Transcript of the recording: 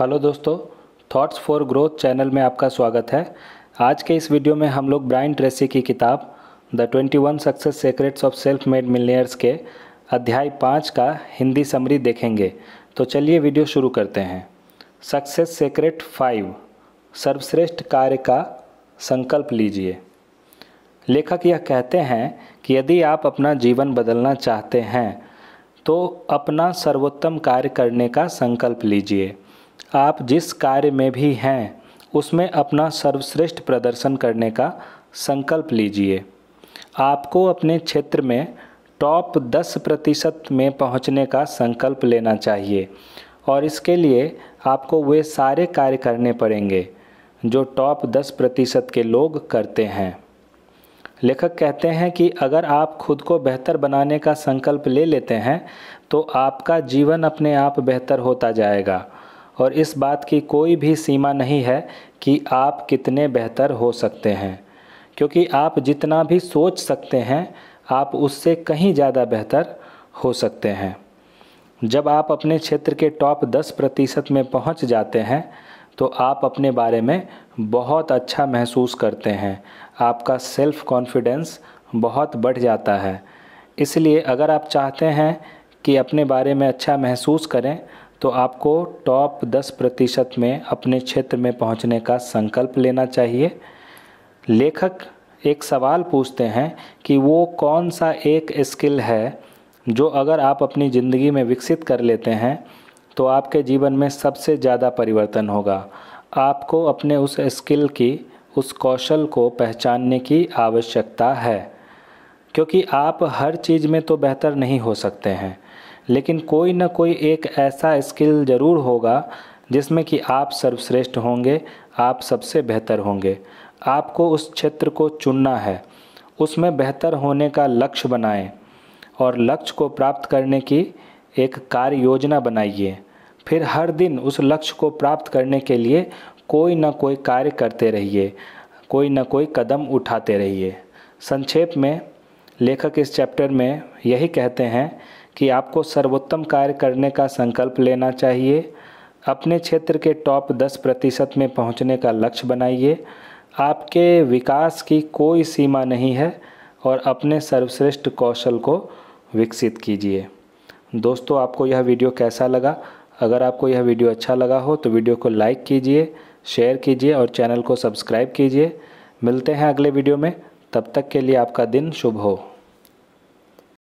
hello दोस्तों thoughts for growth channel में आपका स्वागत है आज के इस वीडियो में हम लोग ब्राइन ट्रेसी की किताब the twenty one success secrets of self made millionaires के अध्याय पाँच का हिंदी समरी देखेंगे तो चलिए वीडियो शुरू करते हैं सक्सेस सीक्रेट फाइव सर्वश्रेष्ठ कार्य का संकल्प लीजिए लेखक यह कहते हैं कि यदि आप अपना जीवन बदलना चाहते हैं तो अपना सर्वोत्तम कार्य करने का संकल्प लीजिए आप जिस कार्य में भी हैं उसमें अपना सर्वश्रेष्ठ प्रदर्शन करने का संकल्प लीजिए आपको अपने क्षेत्र में टॉप 10 प्रतिशत में पहुंचने का संकल्प लेना चाहिए और इसके लिए आपको वे सारे कार्य करने पड़ेंगे जो टॉप 10 प्रतिशत के लोग करते हैं लेखक कहते हैं कि अगर आप खुद को बेहतर बनाने का संकल्प ले लेते हैं तो आपका जीवन अपने आप बेहतर होता जाएगा और इस बात की कोई भी सीमा नहीं है कि आप कितने बेहतर हो सकते हैं क्योंकि आप जितना भी सोच सकते हैं आप उससे कहीं ज़्यादा बेहतर हो सकते हैं जब आप अपने क्षेत्र के टॉप दस प्रतिशत में पहुंच जाते हैं तो आप अपने बारे में बहुत अच्छा महसूस करते हैं आपका सेल्फ़ कॉन्फिडेंस बहुत बढ़ जाता है इसलिए अगर आप चाहते हैं कि अपने बारे में अच्छा महसूस करें तो आपको टॉप 10 प्रतिशत में अपने क्षेत्र में पहुंचने का संकल्प लेना चाहिए लेखक एक सवाल पूछते हैं कि वो कौन सा एक स्किल है जो अगर आप अपनी ज़िंदगी में विकसित कर लेते हैं तो आपके जीवन में सबसे ज़्यादा परिवर्तन होगा आपको अपने उस स्किल की उस कौशल को पहचानने की आवश्यकता है क्योंकि आप हर चीज़ में तो बेहतर नहीं हो सकते हैं लेकिन कोई ना कोई एक ऐसा स्किल ज़रूर होगा जिसमें कि आप सर्वश्रेष्ठ होंगे आप सबसे बेहतर होंगे आपको उस क्षेत्र को चुनना है उसमें बेहतर होने का लक्ष्य बनाएं और लक्ष्य को प्राप्त करने की एक कार्य योजना बनाइए फिर हर दिन उस लक्ष्य को प्राप्त करने के लिए कोई ना कोई कार्य करते रहिए कोई ना कोई कदम उठाते रहिए संक्षेप में लेखक इस चैप्टर में यही कहते हैं कि आपको सर्वोत्तम कार्य करने का संकल्प लेना चाहिए अपने क्षेत्र के टॉप 10 प्रतिशत में पहुंचने का लक्ष्य बनाइए आपके विकास की कोई सीमा नहीं है और अपने सर्वश्रेष्ठ कौशल को विकसित कीजिए दोस्तों आपको यह वीडियो कैसा लगा अगर आपको यह वीडियो अच्छा लगा हो तो वीडियो को लाइक कीजिए शेयर कीजिए और चैनल को सब्सक्राइब कीजिए मिलते हैं अगले वीडियो में तब तक के लिए आपका दिन शुभ हो